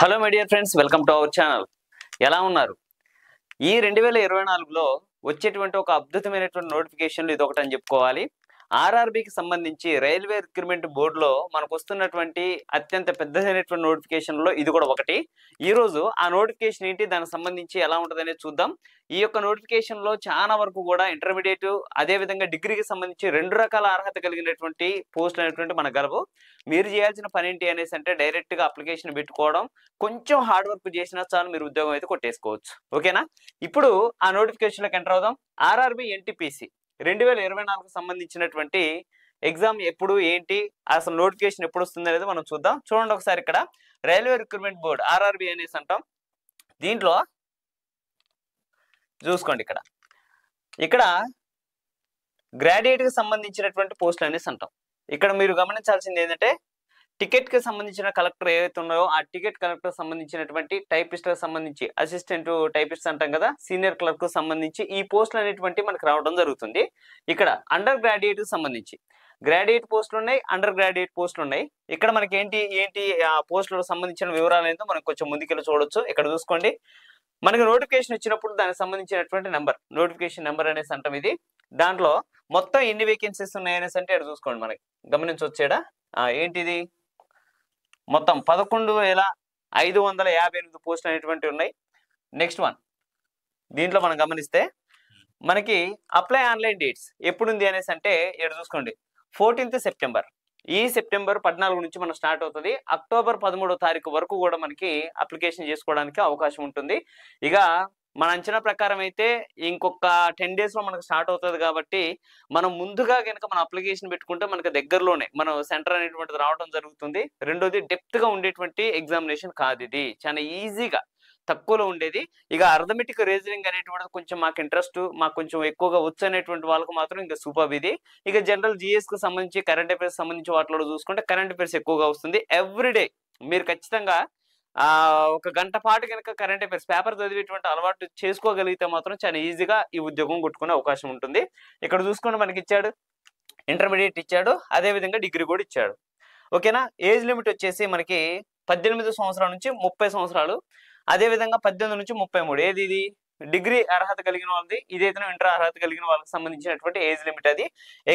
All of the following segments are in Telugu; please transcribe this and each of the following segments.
hello my dear friends welcome to our channel ఎలా ఉన్నారు ఈ రెండు వేల ఇరవై నాలుగులో వచ్చేటువంటి ఒక అద్భుతమైనటువంటి నోటిఫికేషన్లు ఇది ఒకటి అని చెప్పుకోవాలి ఆర్ఆర్బికి సంబంధించి రైల్వే రిక్రూట్మెంట్ బోర్డులో మనకు వస్తున్నటువంటి అత్యంత పెద్దదైనటువంటి నోటిఫికేషన్ లో ఇది కూడా ఒకటి ఈ రోజు ఆ నోటిఫికేషన్ ఏంటి దానికి సంబంధించి ఎలా ఉంటుంది చూద్దాం ఈ యొక్క నోటిఫికేషన్ లో చాలా వరకు కూడా ఇంటర్మీడియట్ అదే విధంగా డిగ్రీకి సంబంధించి రెండు రకాల అర్హత కలిగినటువంటి పోస్టులు అనేటువంటి మన గలవు మీరు చేయాల్సిన పని ఏంటి అనేసి అంటే డైరెక్ట్ గా అప్లికేషన్ పెట్టుకోవడం కొంచెం హార్డ్ వర్క్ చేసినా చాలు మీరు ఉద్యోగం అయితే కొట్టేసుకోవచ్చు ఓకేనా ఇప్పుడు ఆ నోటిఫికేషన్ ఎంటర్ అవుదాం ఆర్ఆర్బి ఎన్టీపీసీ రెండు వేల ఇరవై నాలుగు సంబంధించినటువంటి ఎగ్జామ్ ఎప్పుడు ఏంటి అసలు నోటిఫికేషన్ ఎప్పుడు వస్తుంది అనేది మనం చూద్దాం చూడండి ఒకసారి ఇక్కడ రైల్వే రిక్రూట్మెంట్ బోర్డు ఆర్ఆర్బి అనేసి అంటాం దీంట్లో చూసుకోండి ఇక్కడ ఇక్కడ కి సంబంధించినటువంటి పోస్టులు అనేసి అంటాం ఇక్కడ మీరు గమనించాల్సింది ఏంటంటే టికెట్ కి సంబంధించిన కలెక్టర్ ఏవైతే ఉన్నాయో ఆ టికెట్ కలెక్టర్ సంబంధించినటువంటి టైపిస్ట్ సంబంధించి అసిస్టెంట్ టైపిస్ట్ అంటాం కదా సీనియర్ క్లర్క్ సంబంధించి ఈ పోస్టులు అనేటువంటి మనకు రావడం జరుగుతుంది ఇక్కడ అండర్ గ్రాడ్యుయేట్ సంబంధించి గ్రాడ్యుయేట్ పోస్టులు ఉన్నాయి అండర్ గ్రాడ్యుయేట్ పోస్టులు ఉన్నాయి ఇక్కడ మనకి ఏంటి ఏంటి ఆ పోస్టులకు సంబంధించిన వివరాలు ఏంటో మనం కొంచెం ముందుకెళ్ళి చూడొచ్చు ఇక్కడ చూసుకోండి మనకి నోటిఫికేషన్ ఇచ్చినప్పుడు దానికి సంబంధించినటువంటి నెంబర్ నోటిఫికేషన్ నెంబర్ అనేసి అంటాం ఇది దాంట్లో మొత్తం ఎన్ని వేకెన్సీస్ ఉన్నాయనేసి అంటే ఇక్కడ చూసుకోండి మనకి గమనించొచ్చేడా ఏంటిది మొత్తం పదకొండు వేల ఐదు వందల యాభై ఎనిమిది పోస్టులు అనేటువంటివి ఉన్నాయి నెక్స్ట్ వన్ దీంట్లో మనం గమనిస్తే మనకి అప్లై ఆన్లైన్ డేట్స్ ఎప్పుడుంది అనేసి అంటే ఇక్కడ చూసుకోండి ఫోర్టీన్త్ సెప్టెంబర్ ఈ సెప్టెంబర్ పద్నాలుగు నుంచి మనం స్టార్ట్ అవుతుంది అక్టోబర్ పదమూడో తారీఖు వరకు కూడా మనకి అప్లికేషన్ చేసుకోవడానికి అవకాశం ఉంటుంది ఇక మన అంచనా ప్రకారం అయితే ఇంకొక టెన్ డేస్ లో మనకు స్టార్ట్ అవుతుంది కాబట్టి మనం ముందుగా కనుక మన అప్లికేషన్ పెట్టుకుంటే మనకు దగ్గరలోనే మనం సెంటర్ అనేటువంటిది రావడం జరుగుతుంది రెండోది డెప్త్ గా ఉండేటువంటి ఎగ్జామినేషన్ కాదు ఇది చాలా ఈజీగా తక్కువలో ఉండేది ఇక అర్థమెటిక్ రీజనింగ్ అనేటువంటిది కొంచెం మాకు ఇంట్రెస్ట్ మాకు కొంచెం ఎక్కువగా వచ్చు అనేటువంటి వాళ్ళకు మాత్రం ఇంకా సూపర్ ఇది ఇక జనరల్ జిఎస్ కి సంబంధించి కరెంట్ అఫైర్స్ సంబంధించి వాటిలో చూసుకుంటే కరెంట్ అఫైర్స్ ఎక్కువగా వస్తుంది ఎవ్రీడే మీరు ఖచ్చితంగా ఒక గంట పాటు కనుక కరెంట్ అఫైర్స్ పేపర్ చదివేటువంటి అలవాటు చేసుకోగలిగితే మాత్రం చాలా ఈజీగా ఈ ఉద్యోగం కొట్టుకునే అవకాశం ఉంటుంది ఇక్కడ చూసుకుంటే మనకి ఇచ్చాడు ఇంటర్మీడియట్ ఇచ్చాడు అదేవిధంగా డిగ్రీ కూడా ఇచ్చాడు ఓకేనా ఏజ్ లిమిట్ వచ్చేసి మనకి పద్దెనిమిది సంవత్సరాల నుంచి ముప్పై సంవత్సరాలు అదేవిధంగా పద్దెనిమిది నుంచి ముప్పై మూడు ఏది ఇది డిగ్రీ అర్హత కలిగిన వాళ్ళది ఇదైతే ఇంటర్ అర్హత కలిగిన వాళ్ళకి సంబంధించినటువంటి ఏజ్ లిమిట్ అది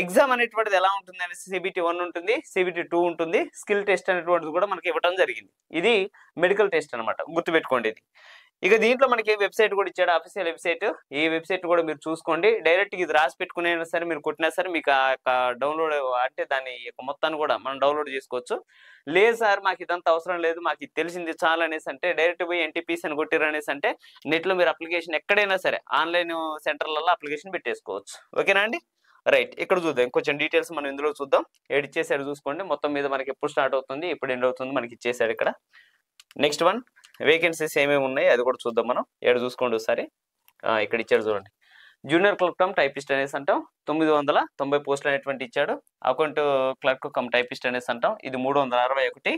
ఎగ్జామ్ అనేటువంటిది ఎలా ఉంటుంది అనేసి సిబిటి వన్ ఉంటుంది సిబిటి టూ ఉంటుంది స్కిల్ టెస్ట్ అనేటువంటిది కూడా మనకి ఇవ్వడం జరిగింది ఇది మెడికల్ టెస్ట్ అనమాట గుర్తుపెట్టుకోండి ఇది ఇక దీంట్లో మనకి వెబ్సైట్ కూడా ఇచ్చాడు ఆఫీషియల్ వెబ్సైట్ ఈ వెబ్సైట్ కూడా మీరు చూసుకోండి డైరెక్ట్ ఇది రాసి పెట్టుకునే సరే మీరు కొట్టినా సరే మీకు డౌన్లోడ్ అంటే దాని మొత్తాన్ని కూడా మనం డౌన్లోడ్ చేసుకోవచ్చు లేదు సార్ మాకు ఇదంతా అవసరం లేదు మాకు తెలిసింది చాలా అనేసి అంటే డైరెక్ట్ పోయి ఎన్టీపీసీ అని కొట్టిరు అనేసి అంటే నెట్లో మీరు అప్లికేషన్ ఎక్కడైనా సరే ఆన్లైన్ సెంటర్లలో అప్లికేషన్ పెట్టేసుకోవచ్చు ఓకేనా అండి రైట్ ఇక్కడ చూద్దాం కొంచెం డీటెయిల్స్ మనం ఇందులో చూద్దాం ఏడు చేసాడు చూసుకోండి మొత్తం మీద మనకి ఎప్పుడు స్టార్ట్ అవుతుంది ఇప్పుడు ఎండ్ అవుతుంది మనకి ఇచ్చేసాడు ఇక్కడ నెక్స్ట్ వన్ వేకెన్సీస్ ఏమేమి ఉన్నాయి అది కూడా చూద్దాం మనం ఏడు చూసుకోండి ఒకసారి ఇక్కడ ఇచ్చారు చూడండి జూనియర్ క్లర్క్ కమ్ టైపిస్ట్ అనేసి అంటాం తొమ్మిది వందల తొంభై పోస్టులు అనేటువంటి ఇచ్చాడు అకౌంట్ క్లర్క్ కమ్ టైపిస్ట్ అనేసి అంటాం ఇది మూడు వందల అరవై ఒకటి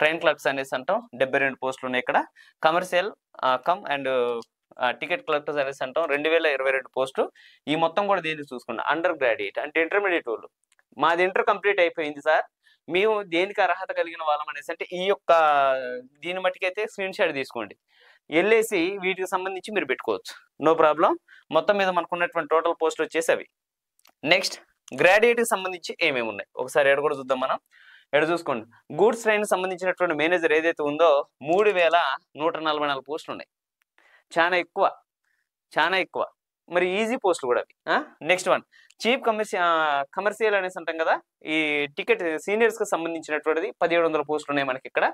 ట్రైన్ క్లర్క్స్ అనేసి అంటాం డెబ్బై రెండు పోస్టులు ఉన్నాయి ఇక్కడ commercial cum and ticket collectors అనేసి అంటాం రెండు వేల ఇరవై రెండు పోస్టు ఈ మొత్తం కూడా దీన్ని చూసుకున్నాం అండర్ గ్రాడ్యుయేట్ అంటే ఇంటర్మీడియట్ వాళ్ళు మాది ఇంటర్ కంప్లీట్ అయిపోయింది సార్ మేము దేనికి అర్హత కలిగిన వాళ్ళం అనేసి అంటే ఈ యొక్క దీని మట్టికైతే స్క్రీన్ షాట్ తీసుకోండి వెళ్ళేసి వీటికి సంబంధించి మీరు పెట్టుకోవచ్చు నో ప్రాబ్లం మొత్తం మీద మనకున్నటువంటి టోటల్ పోస్ట్ వచ్చేసి అవి నెక్స్ట్ గ్రాడ్యుయేట్కి సంబంధించి ఏమేమి ఉన్నాయి ఒకసారి ఎడ కూడా చూద్దాం మనం ఎడ చూసుకోండి గూడ్స్ ట్రైన్ సంబంధించినటువంటి మేనేజర్ ఏదైతే ఉందో మూడు వేల నూట నలభై నాలుగు పోస్టులు ఉన్నాయి చాలా ఎక్కువ చాలా ఎక్కువ మరి ఈజీ పోస్టులు కూడా అవి నెక్స్ట్ వన్ చీప్ కమర్షియ కమర్షియల్ అనేసి అంటాం కదా ఈ టికెట్ సీనియర్స్ కి సంబంధించినటువంటిది పదిహేడు వందల పోస్టులు ఉన్నాయి మనకి ఇక్కడ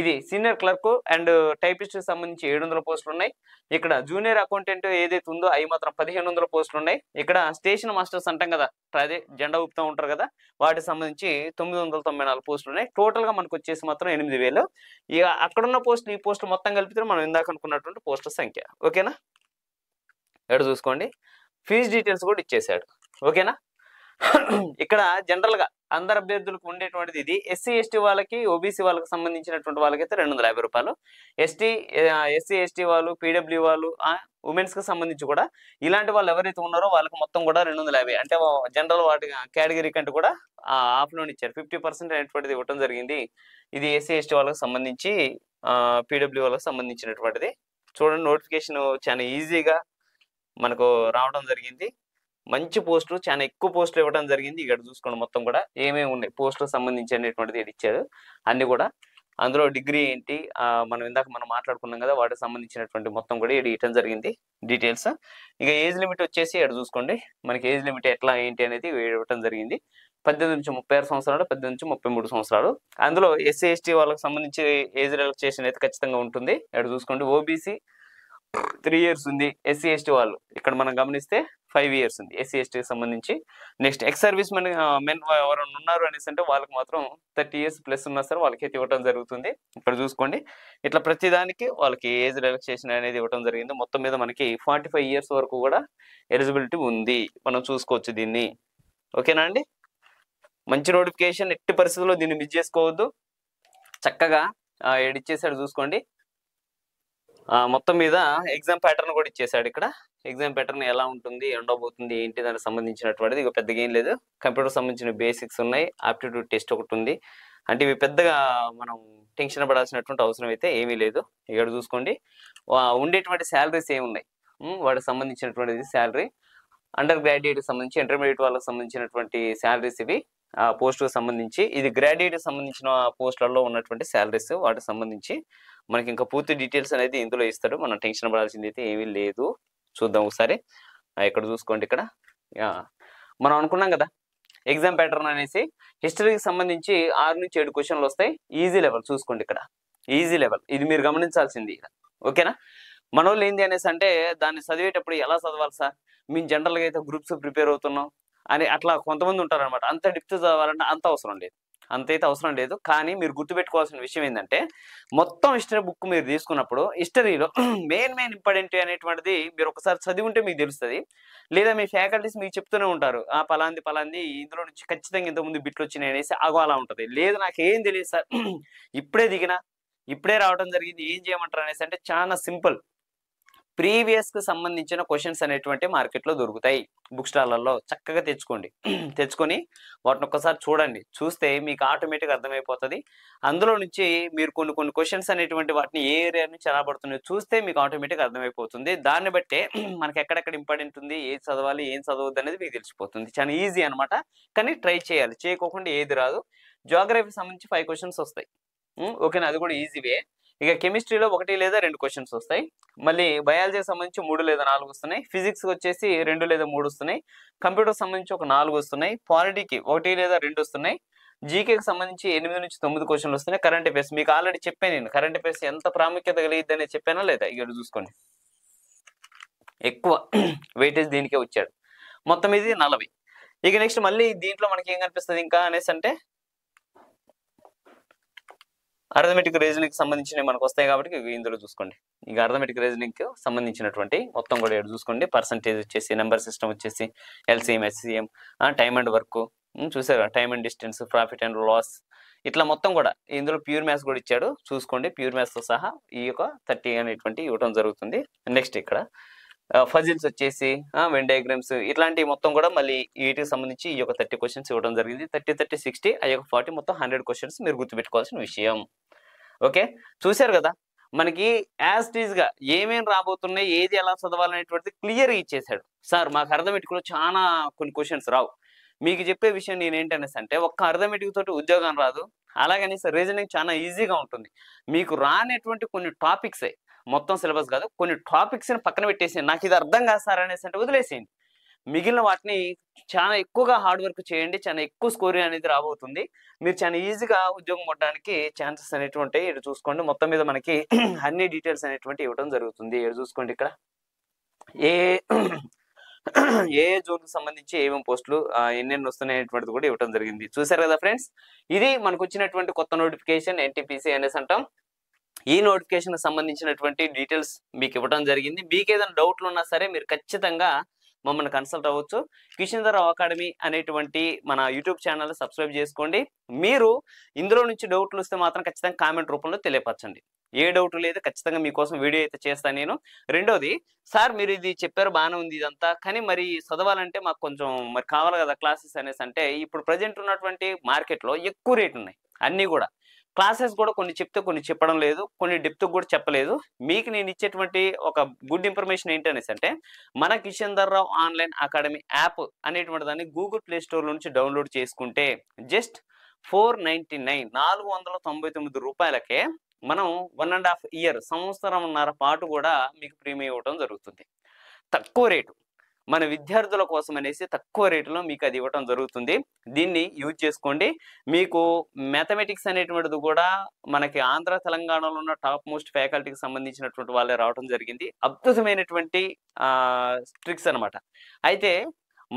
ఇది సీనియర్ క్లర్క్ అండ్ టైపిస్ట్ సంబంధించి ఏడు వందల పోస్టులు ఉన్నాయి ఇక్కడ జూనియర్ అకౌంటెంట్ ఏదైతే ఉందో అవి మాత్రం పదిహేను వందల పోస్టులు ఉన్నాయి ఇక్కడ స్టేషన్ మాస్టర్స్ అంటాం కదా అదే జెండా ఊపుతూ ఉంటారు కదా వాటికి సంబంధించి తొమ్మిది వందల తొంభై నాలుగు పోస్టులు ఉన్నాయి టోటల్ గా మనకు వచ్చేసి మాత్రం ఎనిమిది వేలు ఇక అక్కడున్న పోస్టులు ఈ పోస్టులు మొత్తం కలిపితే మనం ఇందాక అనుకున్నటువంటి పోస్టుల సంఖ్య ఓకేనా ఎక్కడ చూసుకోండి ఫీజు డీటెయిల్స్ కూడా ఇచ్చేసాడు ఓకేనా ఇక్కడ జనరల్గా అందరు అభ్యర్థులకు ఉండేటువంటిది ఇది ఎస్సీ ఎస్టీ వాళ్ళకి ఓబీసీ వాళ్ళకి సంబంధించినటువంటి వాళ్ళకైతే రెండు వందల యాభై రూపాయలు ఎస్టీ ఎస్సీ ఎస్టీ వాళ్ళు పీడబ్ల్యూ వాళ్ళు ఉమెన్స్కి సంబంధించి కూడా ఇలాంటి వాళ్ళు ఎవరైతే ఉన్నారో వాళ్ళకి మొత్తం కూడా రెండు వందల యాభై అంటే జనరల్ వాటి కేటగిరీ కంటే కూడా ఆ ఆఫ్ లోన్ ఇచ్చారు ఫిఫ్టీ పర్సెంట్ అనేటువంటిది ఇవ్వటం జరిగింది ఇది ఎస్సీ ఎస్టీ వాళ్ళకి సంబంధించి పీడబ్ల్యూ వాళ్ళకి సంబంధించినటువంటిది చూడండి నోటిఫికేషన్ చాలా ఈజీగా మనకు రావడం జరిగింది మంచి పోస్టులు చాలా ఎక్కువ పోస్టులు ఇవ్వడం జరిగింది ఇక్కడ చూసుకోండి మొత్తం కూడా ఏమేమి ఉన్నాయి పోస్టులకు సంబంధించి అనేటువంటిది ఇచ్చారు అన్ని కూడా అందులో డిగ్రీ ఏంటి మనం ఇందాక మనం మాట్లాడుకున్నాం కదా వాటికి సంబంధించినటువంటి మొత్తం కూడా ఇక్కడ ఇవ్వడం జరిగింది డీటెయిల్స్ ఇక ఏజ్ లిమిట్ వచ్చేసి ఇక్కడ చూసుకోండి మనకి ఏజ్ లిమిట్ ఎట్లా ఏంటి అనేది ఇవ్వడం జరిగింది పద్దెనిమిది నుంచి ముప్పై ఆరు సంవత్సరాలు పద్దెనిమిది నుంచి ముప్పై మూడు సంవత్సరాలు అందులో ఎస్సీ ఎస్టీ వాళ్ళకి సంబంధించి ఏజ్ రిలాక్సేషన్ అయితే ఖచ్చితంగా ఉంటుంది ఇక్కడ చూసుకోండి ఓబీసీ త్రీ ఇయర్స్ ఉంది ఎస్సీ ఎస్టీ వాళ్ళు ఇక్కడ మనం గమనిస్తే ఫైవ్ ఇయర్స్ ఉంది ఎస్సీ ఎస్టీకి సంబంధించి next ex service men men ఎవరైనా ఉన్నారు అనేసి అంటే వాళ్ళకి మాత్రం థర్టీ ఇయర్స్ ప్లస్ ఉన్నా సరే వాళ్ళకి అయితే ఇవ్వడం జరుగుతుంది ఇక్కడ చూసుకోండి ఇట్లా ప్రతిదానికి వాళ్ళకి ఏజ్ రిలాక్సేషన్ అనేది ఇవ్వడం జరిగింది మొత్తం మీద మనకి ఫార్టీ ఫైవ్ ఇయర్స్ వరకు కూడా ఎలిజిబిలిటీ ఉంది మనం చూసుకోవచ్చు దీన్ని ఓకేనా అండి మంచి నోటిఫికేషన్ ఎట్టి పరిస్థితుల్లో దీన్ని మిస్ చేసుకోవద్దు చక్కగా ఎడిట్ చేసాడు చూసుకోండి మొత్తం మీద ఎగ్జామ్ ప్యాటర్న్ కూడా ఇచ్చేసాడు ఇక్కడ ఎగ్జామ్ ప్యాటర్న్ ఎలా ఉంటుంది అవుతుంది ఏంటి దానికి సంబంధించినటువంటిది ఇక పెద్దగా ఏం లేదు కంప్యూటర్ సంబంధించిన బేసిక్స్ ఉన్నాయి ఆప్టిట్యూడ్ టెస్ట్ ఒకటి ఉంది అంటే ఇవి పెద్దగా మనం టెన్షన్ పడాల్సినటువంటి అవసరం అయితే ఏమీ లేదు ఇక్కడ చూసుకోండి ఉండేటువంటి శాలరీస్ ఏమున్నాయి వాటికి సంబంధించినటువంటిది శాలరీ అండర్ గ్రాడ్యుయేట్ సంబంధించి ఇంటర్మీడియట్ వాళ్ళకి సంబంధించినటువంటి శాలరీస్ ఇవి పోస్టుకు సంబంధించి ఇది గ్రాడ్యుయేట్ సంబంధించిన పోస్టులలో ఉన్నటువంటి శాలరీస్ వాటికి సంబంధించి మనకి ఇంకా పూర్తి డీటెయిల్స్ అనేది ఇందులో ఇస్తారు మనం టెన్షన్ పడాల్సింది అయితే ఏమీ లేదు చూద్దాం ఒకసారి ఇక్కడ చూసుకోండి ఇక్కడ మనం అనుకున్నాం కదా ఎగ్జామ్ ప్యాటర్న్ అనేసి హిస్టరీకి సంబంధించి ఆరు నుంచి ఏడు క్వశ్చన్లు వస్తాయి ఈజీ లెవెల్ చూసుకోండి ఇక్కడ ఈజీ లెవెల్ ఇది మీరు గమనించాల్సింది ఓకేనా మనోళ్ళు ఏంది అనేసి అంటే దాన్ని చదివేటప్పుడు ఎలా చదవాలి సార్ మేము జనరల్గా అయితే గ్రూప్స్ ప్రిపేర్ అవుతున్నాం అని అట్లా కొంతమంది ఉంటారనమాట అంత డిప్త్ చదవాలంటే అంత అవసరం లేదు అంతైతే అవసరం లేదు కానీ మీరు గుర్తుపెట్టుకోవాల్సిన విషయం ఏంటంటే మొత్తం హిస్టరీ బుక్ మీరు తీసుకున్నప్పుడు హిస్టరీలో మెయిన్ మెయిన్ ఇంపార్టెంట్ అనేటువంటిది మీరు ఒకసారి చదివి ఉంటే మీకు తెలుస్తుంది లేదా మీ ఫ్యాకల్టీస్ మీకు చెప్తూనే ఉంటారు ఆ పలాంది పలాంది ఇందులో నుంచి ఖచ్చితంగా ఇంతకుముందు బిట్లు వచ్చినాయి అనేసి అగో అలా ఉంటుంది లేదు నాకేం తెలియదు సార్ ఇప్పుడే దిగిన ఇప్పుడే రావడం జరిగింది ఏం చేయమంటారు అనేసి అంటే చాలా సింపుల్ ప్రీవియస్ కు సంబంధించిన క్వశ్చన్స్ అనేటువంటి మార్కెట్ లో దొరుకుతాయి బుక్ స్టాల్లలో చక్కగా తెచ్చుకోండి తెచ్చుకొని వాటిని ఒక్కసారి చూడండి చూస్తే మీకు ఆటోమేటిక్ అర్థమైపోతుంది అందులో నుంచి మీరు కొన్ని కొన్ని క్వశ్చన్స్ అనేటువంటి వాటిని ఏ ఏరియా నుంచి ఎలా పడుతున్నాయో చూస్తే మీకు ఆటోమేటిక్ అర్థమైపోతుంది దాన్ని బట్టే మనకి ఎక్కడెక్కడ ఇంపార్టెంట్ ఉంది ఏది చదవాలి ఏం చదవద్దు అనేది మీకు తెలిసిపోతుంది చాలా ఈజీ అనమాట కానీ ట్రై చేయాలి చేయకోకుండా ఏది రాదు జోగ్రఫీ సంబంధించి ఫైవ్ క్వశ్చన్స్ వస్తాయి ఓకేనా అది కూడా ఈజీవే ఇక కెమిస్ట్రీలో ఒకటి లేదా రెండు క్వశ్చన్స్ వస్తాయి మళ్ళీ బయాలజీ సంబంధించి మూడు లేదా నాలుగు వస్తున్నాయి ఫిజిక్స్ వచ్చేసి రెండు లేదా మూడు వస్తున్నాయి కంప్యూటర్ సంబంధించి ఒక నాలుగు వస్తున్నాయి పాలిటీకి ఒకటి లేదా రెండు వస్తున్నాయి జీకేకి సంబంధించి ఎనిమిది నుంచి తొమ్మిది క్వశ్చన్లు వస్తున్నాయి కరెంట్ అఫేర్స్ మీకు ఆల్రెడీ చెప్పాను నేను కరెంట్ అఫేర్స్ ఎంత ప్రాముఖ్యత కలిగిద్దని చెప్పానా లేదా ఇక్కడ చూసుకోండి ఎక్కువ వెయిటేజ్ దీనికే వచ్చాడు మొత్తం ఇది నలభై ఇక నెక్స్ట్ మళ్ళీ దీంట్లో మనకి ఏం కనిపిస్తుంది ఇంకా అనేసి అంటే అర్థమెటిక్ రీజనింగ్ సంబంధించినవి మనకు వస్తాయి కాబట్టి ఇందులో చూసుకోండి ఇక అర్థమెటిక్ రీజనింగ్ సంబంధించినటువంటి మొత్తం కూడా చూసుకోండి పర్సంటేజ్ వచ్చేసి నెంబర్ సిస్టమ్ వచ్చేసి ఎల్సీఎం ఎస్సిఎం టైమ్ అండ్ వర్క్ చూసారు time and distance profit and loss ఇట్లా మొత్తం కూడా ఇందులో ప్యూర్ మ్యాథ్స్ కూడా ఇచ్చాడు చూసుకోండి ప్యూర్ మ్యాథ్స్తో సహా ఈ యొక్క థర్టీ అనేటువంటి ఇవ్వడం జరుగుతుంది నెక్స్ట్ ఇక్కడ ఫజిల్స్ వచ్చేసి వెన్ డయాగ్రామ్స్ ఇట్లాంటి మొత్తం కూడా మళ్ళీ వీటికి సంబంధించి ఈ యొక్క థర్టీ క్వశ్చన్స్ ఇవ్వడం జరిగింది థర్టీ థర్టీ సిక్స్టీ ఆ యొక్క ఫార్టీ మొత్తం హండ్రెడ్ క్వశ్చన్స్ మీరు గుర్తుపెట్టుకోవాల్సిన విషయం ఓకే చూశారు కదా మనకి యాజ్ గా ఏమేమి రాబోతున్నాయి ఏది ఎలా చదవాలనేటువంటిది క్లియర్ ఇచ్చేసాడు సార్ మాకు అర్థమెటిక్లో చాలా కొన్ని క్వశ్చన్స్ రావు మీకు చెప్పే విషయం నేను ఏంటనేసి అంటే ఒక్క అర్థమెటిక్ ఉద్యోగం రాదు అలాగని సార్ రీజనింగ్ చాలా ఈజీగా ఉంటుంది మీకు రానటువంటి కొన్ని టాపిక్సే మొత్తం సిలబస్ కాదు కొన్ని టాపిక్స్ని పక్కన పెట్టేసి నాకు ఇది అర్థం కాదు సార్ అనేసి అంటే వదిలేసేయండి మిగిలిన వాటిని చాలా ఎక్కువగా హార్డ్ వర్క్ చేయండి చాలా ఎక్కువ స్కోర్ అనేది రాబోతుంది మీరు చాలా ఈజీగా ఉద్యోగం పడడానికి ఛాన్సెస్ అనేటువంటి ఇటు చూసుకోండి మొత్తం మీద మనకి అన్ని డీటెయిల్స్ అనేటువంటి ఇవ్వడం జరుగుతుంది ఇటు చూసుకోండి ఇక్కడ ఏ ఏ జోన్కి సంబంధించి ఏమేమి పోస్టులు ఎన్నెన్ని వస్తున్నాయనేటువంటిది కూడా ఇవ్వడం జరిగింది చూసారు కదా ఫ్రెండ్స్ ఇది మనకు వచ్చినటువంటి కొత్త నోటిఫికేషన్ ఎన్టీపీసీ అనేసి అంటాం ఈ నోటిఫికేషన్ సంబంధించినటువంటి డీటెయిల్స్ మీకు ఇవ్వడం జరిగింది మీకు ఏదైనా డౌట్లు ఉన్నా సరే మీరు ఖచ్చితంగా మమ్మల్ని కన్సల్ట్ అవ్వచ్చు కిషన్ధర్ అకాడమీ అనేటువంటి మన యూట్యూబ్ ఛానల్ సబ్స్క్రైబ్ చేసుకోండి మీరు ఇందులో నుంచి డౌట్లు వస్తే మాత్రం ఖచ్చితంగా కామెంట్ రూపంలో తెలియపరచండి ఏ డౌట్ లేదు ఖచ్చితంగా మీకోసం వీడియో అయితే చేస్తాను నేను రెండోది సార్ మీరు ఇది చెప్పారు బాగానే ఉంది ఇదంతా కానీ మరి చదవాలంటే మాకు కొంచెం మరి కావాలి కదా క్లాసెస్ అనేసి అంటే ఇప్పుడు ప్రజెంట్ ఉన్నటువంటి మార్కెట్లో ఎక్కువ రేట్ ఉన్నాయి అన్నీ కూడా క్లాసెస్ కూడా కొన్ని చెప్తే కొన్ని చెప్పడం లేదు కొన్ని డెప్త్ కూడా చెప్పలేదు మీకు నేను ఇచ్చేటువంటి ఒక గుడ్ ఇన్ఫర్మేషన్ ఏంటనేసి అంటే మన Kishan Rao online academy app అనేటువంటి దాన్ని గూగుల్ ప్లే స్టోర్ నుంచి డౌన్లోడ్ చేసుకుంటే జస్ట్ ఫోర్ నైంటీ నైన్ నాలుగు వందల తొంభై తొమ్మిది రూపాయలకే మనం వన్ అండ్ హాఫ్ ఇయర్ సంవత్సరం ఉన్నర పాటు కూడా మీకు ప్రీమియం ఇవ్వడం జరుగుతుంది తక్కువ రేటు మన విద్యార్థుల కోసం అనేసి తక్కువ రేటులో మీకు అది ఇవ్వటం జరుగుతుంది దీన్ని యూజ్ చేసుకోండి మీకు మ్యాథమెటిక్స్ అనేటువంటిది కూడా మనకి ఆంధ్ర తెలంగాణలో ఉన్న టాప్ మోస్ట్ ఫ్యాకల్టీకి సంబంధించినటువంటి వాళ్ళే రావడం జరిగింది అద్భుతమైనటువంటి స్ట్రిక్స్ అనమాట అయితే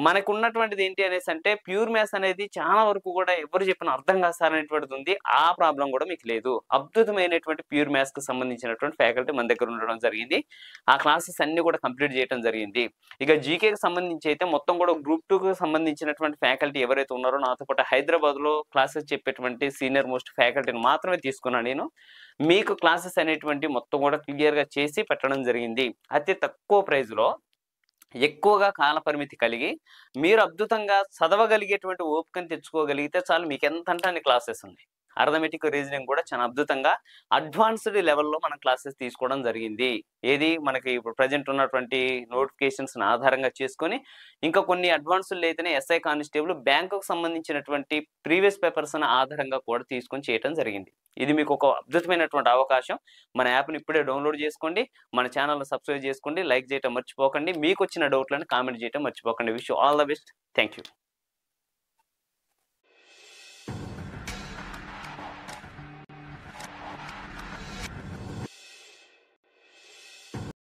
మనకు ఉన్నటువంటిది ఏంటి అనేసి అంటే ప్యూర్ మ్యాథ్స్ అనేది చాలా వరకు కూడా ఎవరు చెప్పిన అర్థం కాస్తారనేటువంటిది ఉంది ఆ ప్రాబ్లం కూడా మీకు లేదు అద్భుతమైనటువంటి ప్యూర్ మ్యాథ్స్ కు సంబంధించినటువంటి ఫ్యాకల్టీ మన దగ్గర ఉండడం జరిగింది ఆ క్లాసెస్ అన్ని కూడా కంప్లీట్ చేయడం జరిగింది ఇక కి సంబంధించి అయితే మొత్తం కూడా గ్రూప్ కు సంబంధించినటువంటి ఫ్యాకల్టీ ఎవరైతే ఉన్నారో నాతో పాటు హైదరాబాద్ లో క్లాసెస్ చెప్పేటువంటి సీనియర్ మోస్ట్ ఫ్యాకల్టీని మాత్రమే తీసుకున్నాను నేను మీకు క్లాసెస్ అనేటువంటి మొత్తం కూడా క్లియర్ గా చేసి పెట్టడం జరిగింది అతి తక్కువ ప్రైజ్ లో ఎక్కువగా కాలపరిమితి కలిగి మీరు అద్భుతంగా చదవగలిగేటువంటి ఓపికను తెచ్చుకోగలిగితే చాలు మీకు ఎంత అంటే క్లాసెస్ ఉన్నాయి అర్థమెటిక్ రీజనింగ్ కూడా చాలా అద్భుతంగా అడ్వాన్స్డ్ లెవెల్లో మనం క్లాసెస్ తీసుకోవడం జరిగింది ఏది మనకి ఇప్పుడు ప్రజెంట్ ఉన్నటువంటి నోటిఫికేషన్స్ ఆధారంగా చేసుకొని ఇంకా కొన్ని అడ్వాన్స్డ్ అయితేనే ఎస్ఐ కానిస్టేబుల్ బ్యాంకుకు సంబంధించినటువంటి ప్రీవియస్ పేపర్స్ ఆధారంగా కూడా తీసుకొని చేయడం జరిగింది ఇది మీకు ఒక అద్భుతమైనటువంటి అవకాశం మన యాప్ని ఇప్పుడే డౌన్లోడ్ చేసుకోండి మన ఛానల్ సబ్స్క్రైబ్ చేసుకోండి లైక్ చేయటం మర్చిపోకండి మీకు వచ్చిన డౌట్లను కామెంట్ చేయటం మర్చిపోకండి wish all the best thank you